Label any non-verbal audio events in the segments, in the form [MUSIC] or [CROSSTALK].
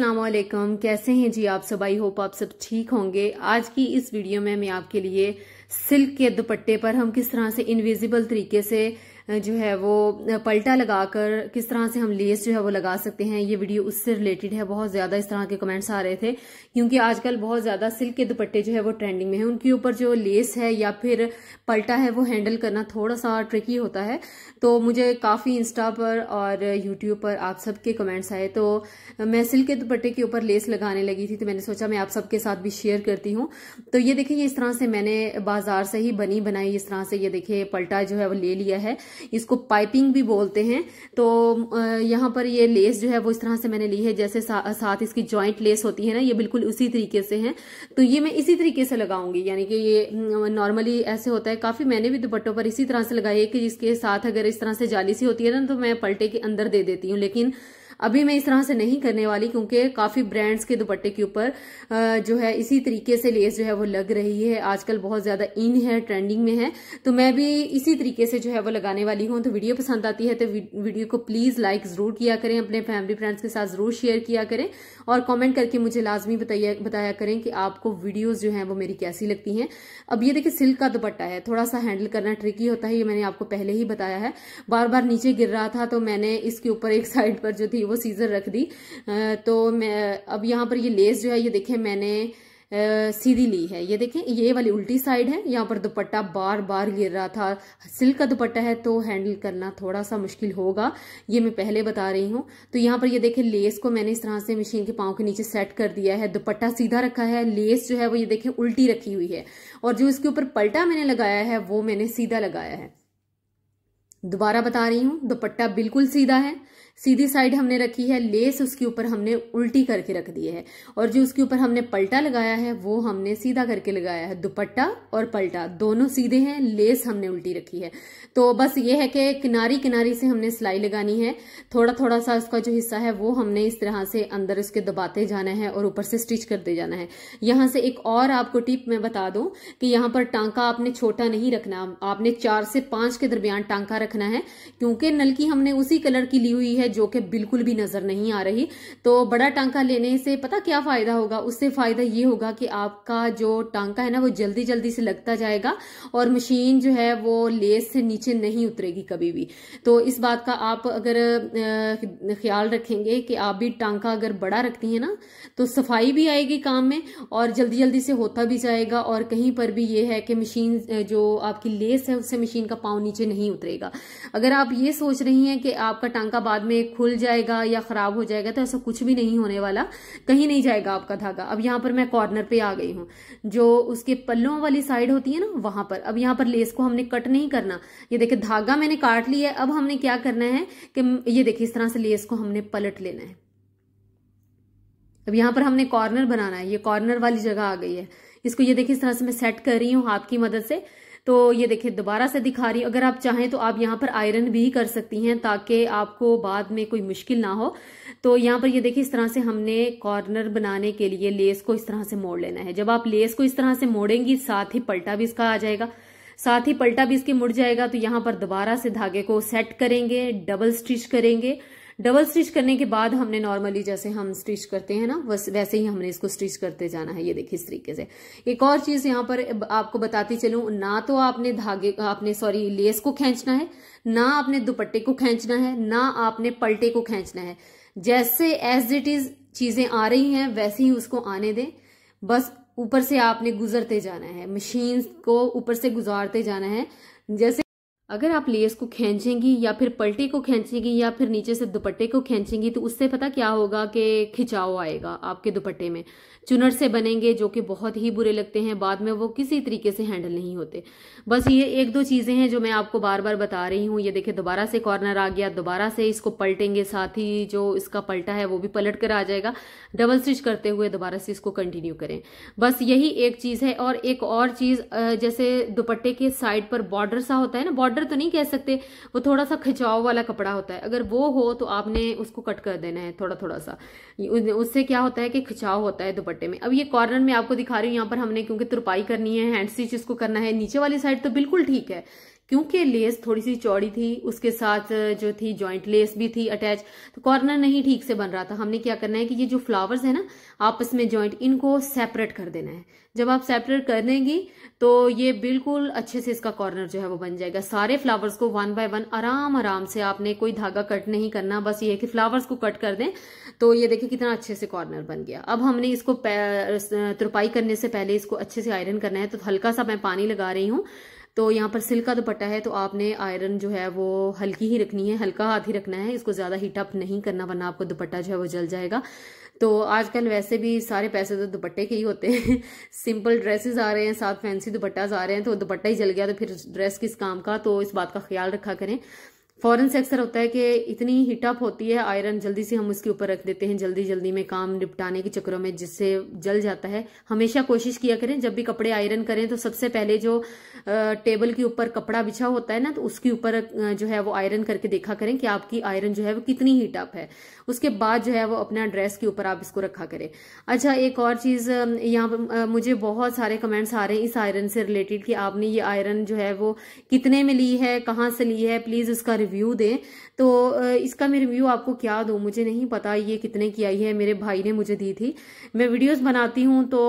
असलकम कैसे हैं जी आप सब आई होप आप सब ठीक होंगे आज की इस वीडियो में मैं आपके लिए सिल्क के दुपट्टे पर हम किस तरह से इनविजिबल तरीके से जो है वो पलटा लगाकर किस तरह से हम लेस जो है वो लगा सकते हैं ये वीडियो उससे रिलेटेड है बहुत ज़्यादा इस तरह के कमेंट्स आ रहे थे क्योंकि आजकल बहुत ज़्यादा सिल्क के दुपट्टे जो है वो ट्रेंडिंग में है उनके ऊपर जो लेस है या फिर पलटा है वो हैंडल करना थोड़ा सा ट्रिकी होता है तो मुझे काफ़ी इंस्टा पर और यूट्यूब पर आप सबके कमेंट्स आए तो मैं सिल्क के दुपट्टे के ऊपर लेस लगाने लगी थी तो मैंने सोचा मैं आप सबके साथ भी शेयर करती हूँ तो ये देखिए इस तरह से मैंने बाजार से ही बनी बनाई इस तरह से ये देखिए पलटा जो है वो ले लिया है इसको पाइपिंग भी बोलते हैं तो यहाँ पर ये लेस जो है वो इस तरह से मैंने ली है जैसे सा, साथ इसकी ज्वाइंट लेस होती है ना ये बिल्कुल उसी तरीके से है तो ये मैं इसी तरीके से लगाऊंगी यानी कि ये नॉर्मली ऐसे होता है काफी मैंने भी दुपट्टों पर इसी तरह से लगाई है कि जिसके साथ अगर इस तरह से जाली सी होती है ना तो मैं पलटे के अंदर दे देती हूँ लेकिन अभी मैं इस तरह से नहीं करने वाली क्योंकि काफी ब्रांड्स के दुपट्टे के ऊपर जो है इसी तरीके से लेस जो है वो लग रही है आजकल बहुत ज्यादा इन है ट्रेंडिंग में है तो मैं भी इसी तरीके से जो है वो लगाने वाली हूँ तो वीडियो पसंद आती है तो वीडियो को प्लीज लाइक जरूर किया करें अपने फैमिली फ्रेंड्स के साथ जरूर शेयर किया करें और कॉमेंट करके मुझे लाजमी बताया करें कि आपको वीडियोज जो है वो मेरी कैसी लगती हैं अब ये देखिए सिल्क का दुपट्टा है थोड़ा सा हैंडल करना ट्रिकी होता है ये मैंने आपको पहले ही बताया है बार बार नीचे गिर रहा था तो मैंने इसके ऊपर एक साइड [LAUGHS] पर जो थी वो सीज़र रख दी तो मैं अब यहाँ पर ये लेस जो है ये देखें मैंने सीधी ली है ये देखें ये वाली उल्टी साइड है यहाँ पर दुपट्टा बार बार गिर रहा था सिल्क का दुपट्टा है तो हैंडल करना थोड़ा सा मुश्किल होगा ये मैं पहले बता रही हूँ तो यहाँ पर ये देखें लेस को मैंने इस तरह से मशीन के पाँव के नीचे सेट कर दिया है दुपट्टा सीधा रखा है लेस जो है वो ये देखें उल्टी रखी हुई है और जो इसके ऊपर पलटा मैंने लगाया है वो मैंने सीधा लगाया है दोबारा बता रही हूं दुपट्टा बिल्कुल सीधा है सीधी साइड हमने रखी है लेस उसके ऊपर हमने उल्टी करके रख दी है और जो उसके ऊपर हमने पलटा लगाया है वो हमने सीधा करके लगाया है दुपट्टा और पलटा दोनों सीधे हैं लेस हमने उल्टी रखी है तो बस ये है कि किनारी किनारी से हमने सिलाई लगानी है थोड़ा थोड़ा सा उसका जो हिस्सा है वो हमने इस तरह से अंदर उसके दबाते जाना है और ऊपर से स्टिच करते जाना है यहां से एक और आपको टिप मैं बता दू कि यहाँ पर टांका आपने छोटा नहीं रखना आपने चार से पांच के दरमियान टांका रख रखना है क्योंकि नलकी हमने उसी कलर की ली हुई है जो कि बिल्कुल भी नजर नहीं आ रही तो बड़ा टांका लेने से पता क्या फायदा होगा उससे फायदा ये होगा कि आपका जो टांका है ना वो जल्दी जल्दी से लगता जाएगा और मशीन जो है वो लेस से नीचे नहीं उतरेगी कभी भी तो इस बात का आप अगर ख्याल रखेंगे कि आप भी टांका अगर बड़ा रखती है ना तो सफाई भी आएगी काम में और जल्दी जल्दी से होता भी जाएगा और कहीं पर भी ये है कि मशीन जो आपकी लेस है उससे मशीन का पाँव नीचे नहीं उतरेगा अगर आप ये सोच रही हैं कि आपका टांका बाद में खुल जाएगा या खराब हो जाएगा तो ऐसा कुछ भी नहीं होने वाला कहीं नहीं जाएगा आपका धागा अब यहाँ पर मैं कॉर्नर पे आ गई हूँ जो उसके पल्लों वाली साइड होती है ना वहां पर अब यहाँ पर लेस को हमने कट नहीं करना ये देखिए धागा मैंने काट लिया है अब हमने क्या करना है कि ये देखिए इस तरह से लेस को हमने पलट लेना है अब यहां पर हमने कॉर्नर बनाना है ये कॉर्नर वाली जगह आ गई है इसको ये देखिए इस तरह से मैं सेट कर रही हूं हाथ की मदद से तो ये देखिए दोबारा से दिखा रही अगर आप चाहें तो आप यहाँ पर आयरन भी कर सकती हैं ताकि आपको बाद में कोई मुश्किल ना हो तो यहाँ पर ये देखिए इस तरह से हमने कॉर्नर बनाने के लिए लेस को इस तरह से मोड़ लेना है जब आप लेस को इस तरह से मोड़ेंगी साथ ही पलटा भी इसका आ जाएगा साथ ही पलटा भी इसके मुड़ जाएगा तो यहाँ पर दोबारा से धागे को सेट करेंगे डबल स्टिच करेंगे डबल स्टिच करने के बाद हमने नॉर्मली जैसे हम स्टिच करते हैं ना वैसे ही हमने इसको स्टिच करते जाना है ये देखिए इस तरीके से एक और चीज यहां पर आपको बताती चलू ना तो आपने धागे आपने सॉरी लेस को खींचना है ना आपने दुपट्टे को खींचना है ना आपने पलटे को खींचना है जैसे एज इट इज चीजें आ रही हैं वैसे ही उसको आने दें बस ऊपर से आपने गुजरते जाना है मशीन को ऊपर से गुजारते जाना है जैसे अगर आप लेयर्स को खींचेंगी या फिर पलटे को खींचेंगी या फिर नीचे से दुपट्टे को खींचेंगी तो उससे पता क्या होगा कि खिंचाव आएगा आपके दुपट्टे में चुनर से बनेंगे जो कि बहुत ही बुरे लगते हैं बाद में वो किसी तरीके से हैंडल नहीं होते बस ये एक दो चीज़ें हैं जो मैं आपको बार बार बता रही हूँ ये देखिए दोबारा से कॉर्नर आ गया दोबारा से इसको पलटेंगे साथ ही जो इसका पलटा है वो भी पलट कर आ जाएगा डबल स्टिच करते हुए दोबारा से इसको कंटिन्यू करें बस यही एक चीज़ है और एक और चीज़ जैसे दुपट्टे के साइड पर बॉर्डर सा होता है ना बॉर्डर स्वेटर तो नहीं कह सकते वो थोड़ा सा खिंचाव वाला कपड़ा होता है अगर वो हो तो आपने उसको कट कर देना है थोड़ा थोड़ा सा उससे क्या होता है कि खिंचाव होता है दुपट्टे में अब ये कॉर्नर में आपको दिखा रही हूँ यहाँ पर हमने क्योंकि तुरपाई करनी है हैंड स्टिच इसको करना है नीचे वाली साइड तो बिल्कुल ठीक है क्योंकि लेस थोड़ी सी चौड़ी थी उसके साथ जो थी जॉइंट लेस भी थी अटैच तो कॉर्नर नहीं ठीक से बन रहा था हमने क्या करना है कि ये जो फ्लावर्स है ना आपस में ज्वाइंट इनको सेपरेट कर देना है जब आप सेपरेट कर देंगी तो ये बिल्कुल अच्छे से इसका कॉर्नर जो है वो बन जाएगा सारे फ्लावर्स को वन बाय वन आराम आराम से आपने कोई धागा कट नहीं करना बस ये है कि फ्लावर्स को कट कर दें तो ये देखिए कितना अच्छे से कॉर्नर बन गया अब हमने इसको तुरपाई करने से पहले इसको अच्छे से आयरन करना है तो हल्का सा मैं पानी लगा रही हूँ तो यहाँ पर सिल्क का दुपट्टा है तो आपने आयरन जो है वो हल्की ही रखनी है हल्का हाथ ही रखना है इसको ज़्यादा हीटअप नहीं करना वरना आपको दुपट्टा जो है वो जल जाएगा तो आजकल वैसे भी सारे पैसे तो दुपट्टे के ही होते हैं सिंपल [LAUGHS] ड्रेसेस आ रहे हैं साथ फैंसी दुपट्टाज आ रहे हैं तो दुपट्टा ही जल गया तो फिर ड्रेस किस काम का तो इस बात का ख्याल रखा करें फॉरन से अक्सर होता है कि इतनी हीटअप होती है आयरन जल्दी से हम उसके ऊपर रख देते हैं जल्दी जल्दी में काम निपटाने के चक्करों में जिससे जल जाता है हमेशा कोशिश किया करें जब भी कपड़े आयरन करें तो सबसे पहले जो टेबल के ऊपर कपड़ा बिछा होता है ना तो उसके ऊपर जो है वो आयरन करके देखा करें कि आपकी आयरन जो है वो कितनी हीटअप है उसके बाद जो है वो अपना ड्रेस के ऊपर आप इसको रखा करें अच्छा एक और चीज़ यहाँ पर मुझे बहुत सारे कमेंट्स आ रहे हैं इस आयरन से रिलेटेड कि आपने ये आयरन जो है वो कितने में ली है कहाँ से ली है प्लीज़ उसका रिव्यू दें तो इसका मैं रिव्यू आपको क्या दूँ मुझे नहीं पता ये कितने की आई है मेरे भाई ने मुझे दी थी मैं वीडियोस बनाती हूँ तो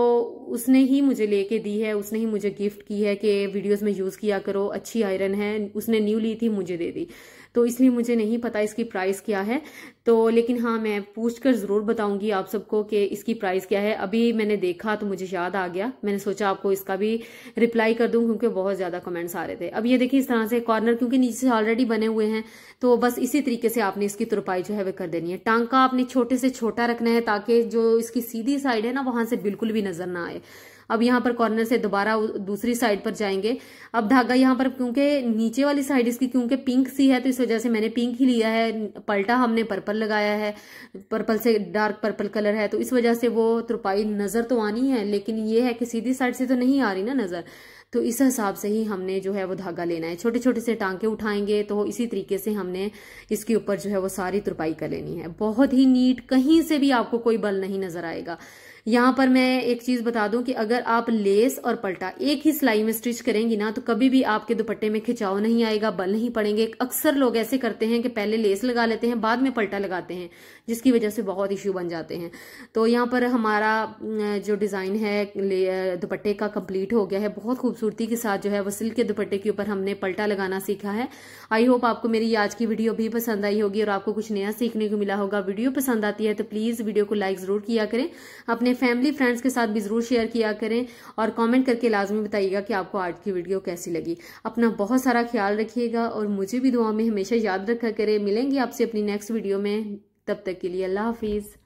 उसने ही मुझे लेके दी है उसने ही मुझे गिफ्ट की है कि वीडियोस में यूज़ किया करो अच्छी आयरन है उसने न्यू ली थी मुझे दे दी तो इसलिए मुझे नहीं पता इसकी प्राइस क्या है तो लेकिन हाँ मैं पूछ कर ज़रूर बताऊंगी आप सबको कि इसकी प्राइस क्या है अभी मैंने देखा तो मुझे याद आ गया मैंने सोचा आपको इसका भी रिप्लाई कर दूं क्योंकि बहुत ज़्यादा कमेंट्स आ रहे थे अब ये देखिए इस तरह से कॉर्नर क्योंकि नीचे ऑलरेडी बने हुए हैं तो बस इसी तरीके से आपने इसकी तुरपाई जो है वह कर देनी है टांका आपने छोटे से छोटा रखना है ताकि जो इसकी सीधी साइड है ना वहां से बिल्कुल भी नजर ना आए अब यहाँ पर कॉर्नर से दोबारा दूसरी साइड पर जाएंगे अब धागा यहाँ पर क्योंकि नीचे वाली साइड इसकी क्योंकि पिंक सी है तो इस वजह से मैंने पिंक ही लिया है पलटा हमने पर्पल लगाया है पर्पल से डार्क पर्पल कलर है तो इस वजह से वो तुरपाई नज़र तो आनी है लेकिन ये है कि सीधी साइड से तो नहीं आ रही ना नज़र तो इस हिसाब से ही हमने जो है वो धागा लेना है छोटे छोटे से टांके उठाएंगे तो इसी तरीके से हमने इसके ऊपर जो है वो सारी तुरपाई कर लेनी है बहुत ही नीट कहीं से भी आपको कोई बल नहीं नजर आएगा यहां पर मैं एक चीज बता दूं कि अगर आप लेस और पलटा एक ही सिलाई में स्टिच करेंगी ना तो कभी भी आपके दुपट्टे में खिंचाव नहीं आएगा बल नहीं पड़ेंगे अक्सर लोग ऐसे करते हैं कि पहले लेस लगा लेते हैं बाद में पलटा लगाते हैं जिसकी वजह से बहुत इश्यू बन जाते हैं तो यहाँ पर हमारा जो डिजाइन है दुपट्टे का कंप्लीट हो गया है बहुत खूबसूरत खूबसूरती के साथ जो है वो सिल्क के दुपट्टे के ऊपर हमने पलटा लगाना सीखा है आई होप आपको मेरी आज की वीडियो भी पसंद आई होगी और आपको कुछ नया सीखने को मिला होगा वीडियो पसंद आती है तो प्लीज वीडियो को लाइक जरूर किया करें अपने फैमिली फ्रेंड्स के साथ भी जरूर शेयर किया करें और कॉमेंट करके लाजमी बताइएगा कि आपको आज की वीडियो कैसी लगी अपना बहुत सारा ख्याल रखिएगा और मुझे भी दुआ में हमेशा याद रखा करें मिलेंगे आपसे अपनी नेक्स्ट वीडियो में तब तक के लिए अल्लाह हाफिज़